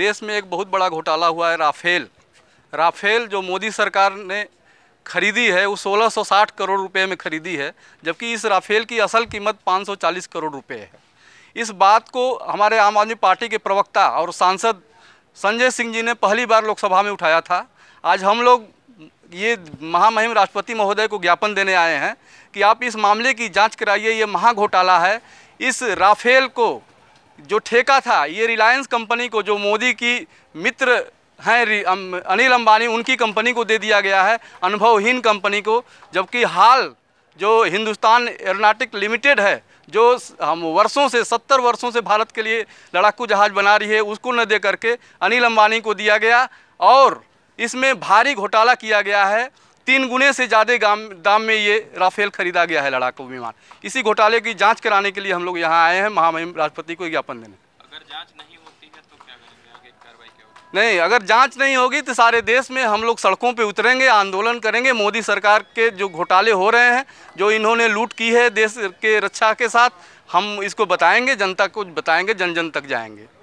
देश में एक बहुत बड़ा घोटाला हुआ है राफेल राफेल जो मोदी सरकार ने खरीदी है वो 1660 करोड़ रुपए में खरीदी है जबकि इस राफेल की असल कीमत 540 करोड़ रुपए है इस बात को हमारे आम आदमी पार्टी के प्रवक्ता और सांसद संजय सिंह जी ने पहली बार लोकसभा में उठाया था आज हम लोग ये महामहिम राष्ट्रपति महोदय को ज्ञापन देने आए हैं कि आप इस मामले की जांच कराइए ये महा घोटाला है इस राफेल को जो ठेका था ये रिलायंस कंपनी को जो मोदी की मित्र हैं अनिल अंबानी उनकी कंपनी को दे दिया गया है अनुभवहीन कंपनी को जबकि हाल जो हिंदुस्तान एरोनाटिक लिमिटेड है जो हम वर्षों से सत्तर वर्षों से भारत के लिए लड़ाकू जहाज़ बना रही है उसको न दे करके अनिल अंबानी को दिया गया और इसमें भारी घोटाला किया गया है तीन गुने से ज़्यादा दाम में ये राफेल खरीदा गया है लड़ाकू विमान इसी घोटाले की जांच कराने के लिए हम लोग यहाँ आए हैं महामहिम राष्ट्रपति को ज्ञापन देने अगर जांच नहीं होती है तो क्या नहीं अगर जांच नहीं होगी तो सारे देश में हम लोग सड़कों पे उतरेंगे आंदोलन करेंगे मोदी सरकार के जो घोटाले हो रहे हैं जो इन्होंने लूट की है देश के रक्षा के साथ हम इसको बताएंगे जनता को बताएंगे जन जन तक जाएंगे